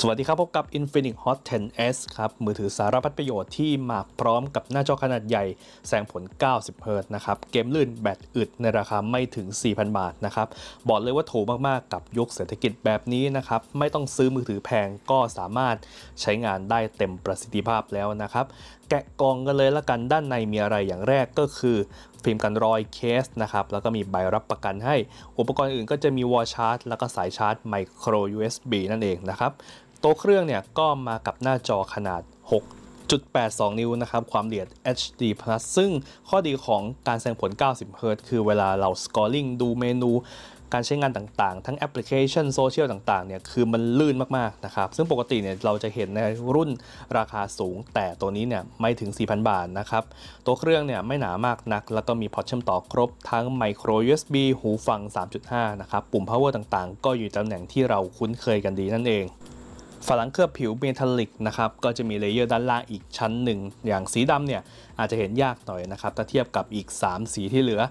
สวัสดีครับพบกับ Infinix Hot 10s ครับ มือถือสารพัดประโยชน์ที่มาพร้อมกับหน้าจอขนาดใหญ่แสงผล90 h z นะครับเกมลื่นแบตอึดในราคาไม่ถึง 4,000 บาทนะครับ บอกเลยว่าถูกมากๆกับยุคเศรษฐกิจแบบนี้นะครับ ไม่ต้องซื้อมือถือแพงก็สามารถใช้งานได้เต็มประสิทธิภาพแล้วนะครับ แกะกองกันเลยละกันด้านในมีอะไรอย่างแรกก็คือ ฟิล์มกันรอยเคสนะครับแล้วก็มีใบรับประกันให้ อุปกรณ์อื่นก็จะมีวอชาร์จแล้วก็สายชาร์จไมโคร USB นั่นเองนะครับต๊ะเครื่องเนี่ยก็มากับหน้าจอขนาด 6.82 นิ้วนะครับ ความละเอียด HD+ ซึ่งข้อดีของการแสดงผล90 Hz คือเวลาเรา scrolling ดูเมนู การใช้งานต่างๆ ทั้งแอปพลิเคชันโซเชียลต่างๆเนี่ยคือมันลื่นมากๆนะครับซึ่งปกติเนี่ยเราจะเห็นในรุ่นราคาสูง แต่ตัวนี้เนี่ยไม่ถึง 4,000 บาทนะครับตัวเครื่องเนี่ยไม่หนามากนัก แล้วก็มีพอร์ตเชื่อมต่อครบ ทั้งไมโคร USB หูฟัง 3.5นะครับปุ่ม power ต่างๆ ก็อยู่ตำแหน่งที่เราคุ้นเคยกันดีนั่นเองฝาหลังเคลือบผิวเมทัลลิกนะครับก็จะมีเลเยอร์ด้านล่างอีกชั้นหนึ่งอย่างสีดำเนี่ยอาจจะเห็นยากหน่อยนะครับถ้าเทียบกับอีก 3 สีที่เหลือ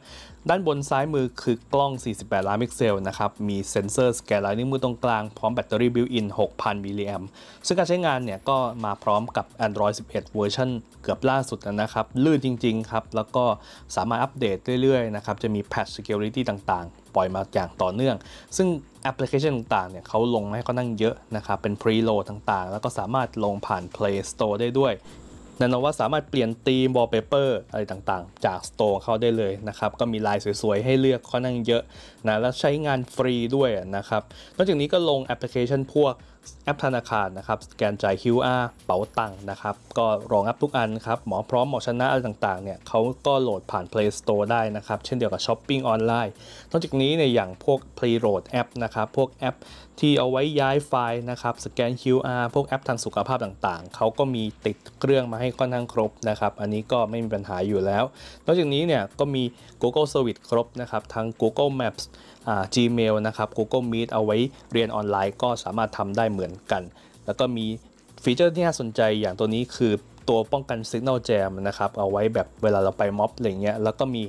ด้านบนซ้ายมือคือกล้อง 48 ล้านพิกเซลนะครับมีเซ็นเซอร์สแกนลายนิ้วมือตรงกลาง พร้อมแบตเตอรี่บิวอิน 6,000 มิลลิแอมซึ่งการใช้งานเนี่ยก็มาพร้อมกับ Android 11 เวอร์ชันเกือบล่าสุดนะครับลื่นจริงๆครับแล้วก็สามารถอัปเดตเรื่อยๆนะครับจะมีแพทช์ s e c ลิตี้ต่างๆ ปล่อยมาอย่างต่อเนื่อง ซึ่งแอปพลิเคชันต่างๆ เนี่ยเขาลงให้ก็นั่งเยอะนะครับ เป็นพรีโหลดต่างๆ แล้วก็สามารถลงผ่าน Play Store ได้ด้วย นันว่าสามารถเปลี่ยนธีมอลเปเปอร์อะไรต่างๆ จาก Store เข้าได้เลยนะครับ ก็มีลายสวย ๆ ให้เลือกค่อนข้างเยอะนะ แล้วใช้งานฟรีด้วยนะครับนอกจากนี้ก็ลงแอปพลิเคชันพวกแอปธนาคารนะครับสแกนจ่าย QR เป๋าตังค์นะครับก็รองรับทุกอันครับ หมอพร้อมหมอชนะอะไรต่างๆเนี่ยเขาก็โหลดผ่าน Play Store ได้นะครับ เช่นเดียวกับช้อปปิ้งออนไลน์นอกจากนี้ในอย่างพวก p a y r o a d แอปนะครับ พวกแอปที่เอาไว้ย้ายไฟล์นะครับ สแกน QR พวกแอปทางสุขภาพต่างๆ เขาก็มีติดเครื่องมาให้ค่อนข้างครบนะครับ อันนี้ก็ไม่มีปัญหาอยู่แล้ว นอกจากนี้เนี่ยก็มี Google Service ครบนะครับทั้ง Google Maps Gmail นะครับ Google Meet เอาไว้เรียนออนไลน์ ก็สามารถทำได้เหมือนกัน แล้วก็มีฟีเจอร์ที่น่าสนใจอย่างตัวนี้คือตัวป้องกันสัญญาณแจมนะครับ เอาไว้แบบเวลาเราไปม็อบอะไรเงี้ย แล้วก็มี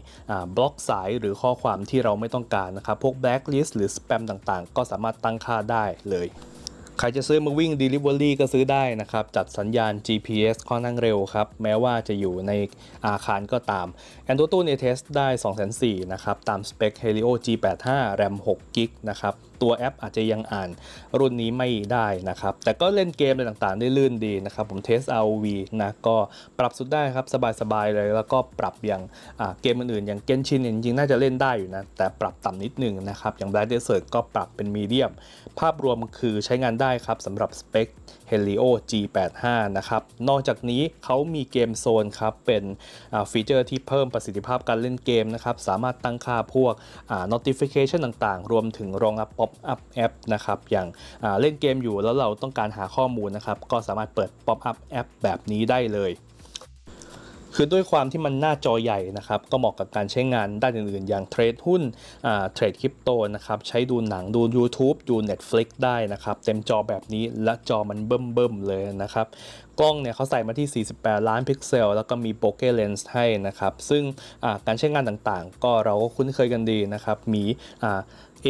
บล็อกสายหรือข้อความที่เราไม่ต้องการนะครับ พวกแบล็คลิสต์หรือสแปมต่างๆ ก็สามารถตั้งค่าได้เลยใครจะซื้อมาวิ่ง Delivery ก็ซื้อได้นะครับ จัดสัญญาณ GPS ค่อนข้างเร็วครับ แม้ว่าจะอยู่ในอาคารก็ตาม a n t o นี่ยเทสได้ 2 0 0นะครับ ตามสเปค Helio G85 RAM 6 g b นะครับ ตัวแอปอาจจะยังอ่าน รุ่นนี้ไม่ได้นะครับ แต่ก็เล่นเกมอะไรต่างๆ ได้ลื่นดีนะครับ ผมเทสเอาวีนะ ก็ปรับสุดได้ครับ สบายๆเลยแล้วก็ปรับอย่างเกมอื่นๆอย่างเกนชินจริงๆน่าจะเล่นได้อยู่นะแต่ปรับต่ำนิดนึงนะครับอย่าง Black Desert ก็ปรับเป็นมีเดียมภาพรวมคือใช้งานได้ได้ครับสำหรับสเปค Helio G85 นะครับ นอกจากนี้เขามีเกมโซนครับเป็นฟีเจอร์ที่เพิ่มประสิทธิภาพการเล่นเกมนะครับสามารถตั้งค่าพวก notification ต่างๆ รวมถึงรองรับ pop up app นะครับอย่างเล่นเกมอยู่แล้วเราต้องการหาข้อมูลนะครับก็สามารถเปิด pop up app แบบนี้ได้เลยคือด้วยความที่มันหน้าจอใหญ่นะครับ ก็เหมาะกับการใช้งานด้านอื่นๆ อย่างเทรดหุ้นเทรดคริปโตนะครับ ใช้ดูหนังดู YouTube ดู Netflix ได้นะครับ เต็มจอแบบนี้และจอมันเบิ่มๆเลยนะครับ กล้องเนี่ยเขาใส่มาที่ 48 ล้านพิกเซล แล้วก็มีโปเกเลนส์ให้นะครับ ซึ่งการใช้งานต่างๆ ก็เราก็คุ้นเคยกันดีนะครับ มี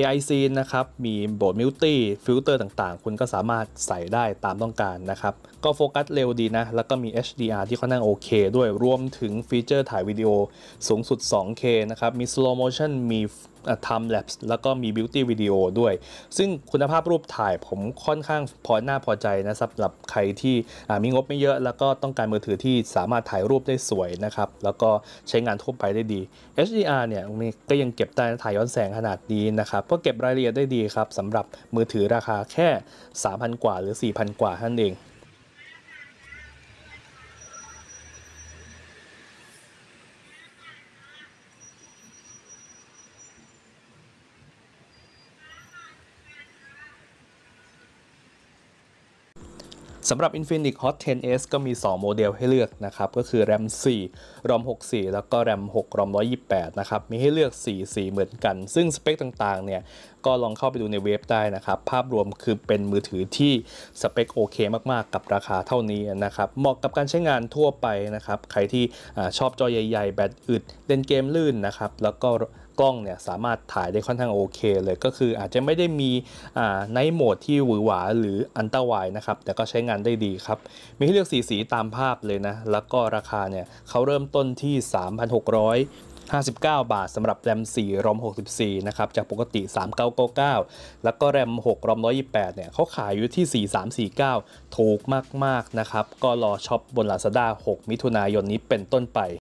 AIC นะครับมีโบดมิวตี้ฟิลเตอร์ต่าง ๆ คุณก็สามารถใส่ได้ตามต้องการนะครับก็โฟกัสเร็วดีนะแล้วก็มี HDR ที่ค่อนข้างโอเคด้วยรววมถึงฟีเจอร์ถ่ายวิดีโอสูงสุด 2K นะครับ มี slow motion มี time lapse แล้วก็มี beauty video ด้วย ซึ่งคุณภาพรูปถ่ายผมค่อนข้างพอหน้าพอใจนะสำหรับใครที่มีงบไม่เยอะ แล้วก็ต้องการมือถือที่สามารถถ่ายรูปได้สวยนะครับ แล้วก็ใช้งานทั่วไปได้ดี HDR เนี่ยก็ยังเก็บได้ถ่ายย้อนแสงขนาดนี้นะครับ ก็เก็บรายละเอียดได้ดีครับสำหรับมือถือราคาแค่ 3,000 กว่าหรือ 4,000 กว่าท่านเองสำหรับ Infinix Hot 10s ก็มี 2 โมเดลให้เลือกนะครับ ก็คือ RAM 4 ROM 64 แล้วก็ RAM 6 ROM 128 นะครับ มีให้เลือก4สีเหมือนกัน ซึ่งสเปคต่างๆ เนี่ย ก็ลองเข้าไปดูในเว็บได้นะครับ ภาพรวมคือเป็นมือถือที่สเปคโอเคมากๆ กับราคาเท่านี้นะครับ เหมาะกับการใช้งานทั่วไปนะครับ ใครที่ชอบจอใหญ่ ๆ แบตอึดเล่นเกมลื่นนะครับแล้วก็กล้องเนี่ยสามารถถ่ายได้ค่อนข้างโอเคเลยก็คืออาจจะไม่ได้มีในโหมดที่หวือหวาหรืออันตวายนะครับ แต่ก็ใช้งานได้ดีครับมีให้เลือกสีสีตามภาพเลยนะ แล้วก็ราคาเนี่ยเขาเริ่มต้นที่ 3,600 59 บาทสำหรับแรม 4 รอม 64 นะครับ จากปกติ 3999 แล้วก็แรม6รอม128 เนี่ยเขาขายอยู่ที่ 4349ถูกมากๆนะครับก็รอช็อปบน Lazada 6มิถุนายนนี้เป็นต้นไป